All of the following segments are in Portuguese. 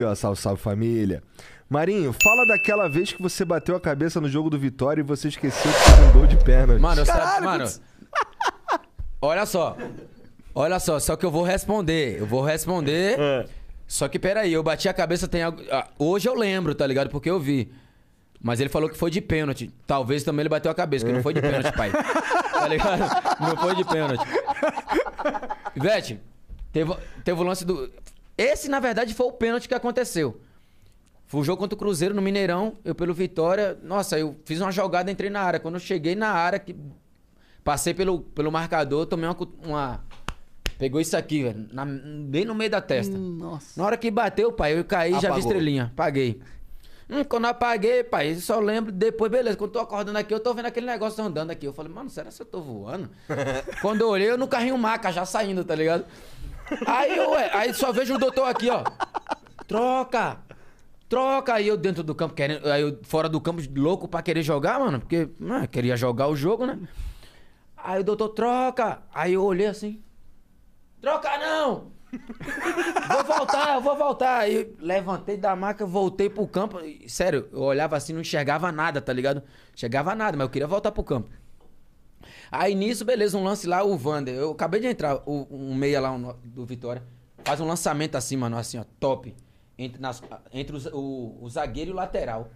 É salve, salve família. Marinho, fala daquela vez que você bateu a cabeça no jogo do Vitória e você esqueceu que fez um gol de pênalti. Mano, eu Caralho, mano. olha só. Olha só, só que eu vou responder. Eu vou responder. É. Só que peraí, eu bati a cabeça tem algo... ah, hoje eu lembro, tá ligado? Porque eu vi. Mas ele falou que foi de pênalti. Talvez também ele bateu a cabeça, que não foi de pênalti, pai. tá ligado? Não foi de pênalti. Ivete, teve, teve o lance do. Esse, na verdade, foi o pênalti que aconteceu. Foi o jogo contra o Cruzeiro no Mineirão, eu pelo Vitória. Nossa, eu fiz uma jogada, entrei na área. Quando eu cheguei na área, que passei pelo, pelo marcador, tomei uma, uma... Pegou isso aqui, velho. Na, bem no meio da testa. Hum, nossa. Na hora que bateu, pai, eu caí e já vi estrelinha. Paguei. Hum, quando eu apaguei, pai, eu só lembro depois, beleza. Quando eu tô acordando aqui, eu tô vendo aquele negócio andando aqui. Eu falei, mano, será que eu tô voando? quando eu olhei, eu no carrinho maca, já saindo, tá ligado? Aí, ué, aí só vejo o doutor aqui, ó. Troca! Troca! Aí eu dentro do campo, querendo, aí eu fora do campo, louco pra querer jogar, mano, porque mano, né, queria jogar o jogo, né? Aí o doutor, troca! Aí eu olhei assim. Troca não! vou voltar, eu vou voltar. Aí levantei da maca, voltei pro campo. Sério, eu olhava assim, não enxergava nada, tá ligado? Chegava nada, mas eu queria voltar pro campo. Aí nisso, beleza, um lance lá, o Vander. Eu acabei de entrar, o, um meia lá um, do Vitória. Faz um lançamento assim, mano, assim, ó, top. Entre, nas, entre os, o, o, zagueiro e o lateral.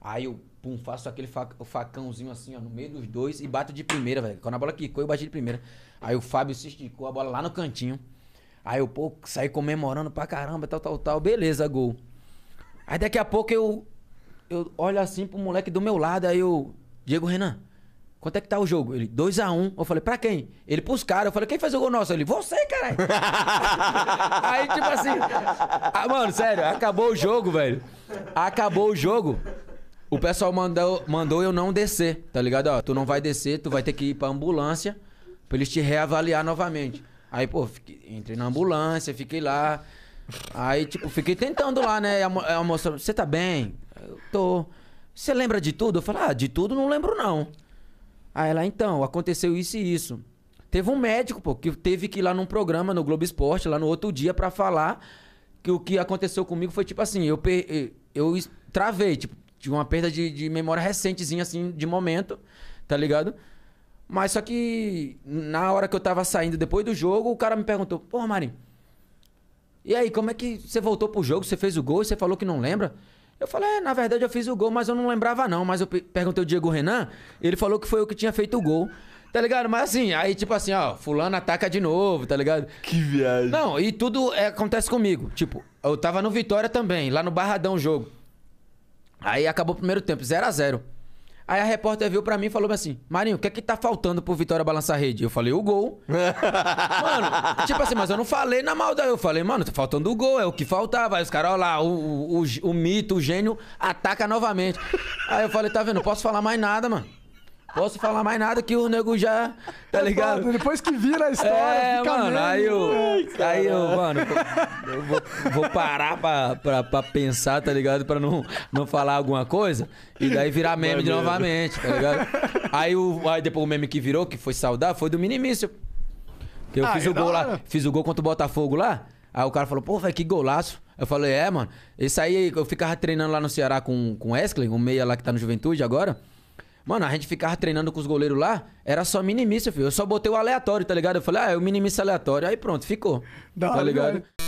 Aí eu, pum, faço aquele facãozinho assim, ó, no meio dos dois e bato de primeira, velho. Quando a bola quicou, eu bati de primeira. Aí o Fábio se esticou a bola lá no cantinho. Aí eu, pô, saí comemorando pra caramba, tal, tal, tal. Beleza, gol. Aí daqui a pouco eu, eu olho assim pro moleque do meu lado, aí eu, Diego Renan. Quanto é que tá o jogo? Ele, 2x1. Um. Eu falei, pra quem? Ele, pros caras. Eu falei, quem fez o gol nosso? Ele, você, caralho. aí, tipo assim. Ah, mano, sério, acabou o jogo, velho. Acabou o jogo. O pessoal mandou, mandou eu não descer, tá ligado? Ó, tu não vai descer, tu vai ter que ir pra ambulância pra eles te reavaliar novamente. Aí, pô, fiquei, entrei na ambulância, fiquei lá. Aí, tipo, fiquei tentando lá, né? E a, a moça, você tá bem? Eu tô. Você lembra de tudo? Eu falei, ah, de tudo não lembro não. Aí ela, então, aconteceu isso e isso. Teve um médico, pô, que teve que ir lá num programa no Globo Esporte, lá no outro dia, para falar que o que aconteceu comigo foi tipo assim, eu, per... eu travei, tipo, tive uma perda de, de memória recentezinha, assim, de momento, tá ligado? Mas só que na hora que eu tava saindo depois do jogo, o cara me perguntou, pô, Marinho, e aí, como é que você voltou pro jogo, você fez o gol e você falou que não lembra? Eu falei, é, na verdade eu fiz o gol, mas eu não lembrava não. Mas eu perguntei o Diego Renan, ele falou que foi eu que tinha feito o gol. Tá ligado? Mas assim, aí tipo assim, ó, fulano ataca de novo, tá ligado? Que viagem. Não, e tudo é, acontece comigo. Tipo, eu tava no Vitória também, lá no Barradão jogo. Aí acabou o primeiro tempo, 0 a 0 Aí a repórter viu pra mim e falou assim: Marinho, o que é que tá faltando pro Vitória balançar a rede? Eu falei, o gol. mano, tipo assim, mas eu não falei na maldade. Eu falei, mano, tá faltando o gol, é o que faltava. Aí os caras, olha lá, o, o, o, o mito, o gênio ataca novamente. Aí eu falei, tá vendo? Não posso falar mais nada, mano. Posso falar mais nada que o nego já. Tá ligado? depois que vira a é, história. É, fica mano, mesmo. aí eu. Ai, aí eu, mano, eu vou, vou, parar pra, pra, pra pensar, tá ligado? Pra não, não falar alguma coisa. E daí virar meme de novamente, tá ligado? Aí, o, aí depois o meme que virou, que foi saudar, foi do Minimício. Que eu ah, fiz é o gol lá. Fiz o gol contra o Botafogo lá. Aí o cara falou, pô, velho, que golaço. Eu falei, é, mano. Esse aí eu ficava treinando lá no Ceará com, com o Eskley, o meia lá que tá no Juventude agora. Mano, a gente ficava treinando com os goleiros lá, era só minimista. filho. Eu só botei o aleatório, tá ligado? Eu falei, ah, é o minimista aleatório. Aí pronto, ficou. Dá tá ligado?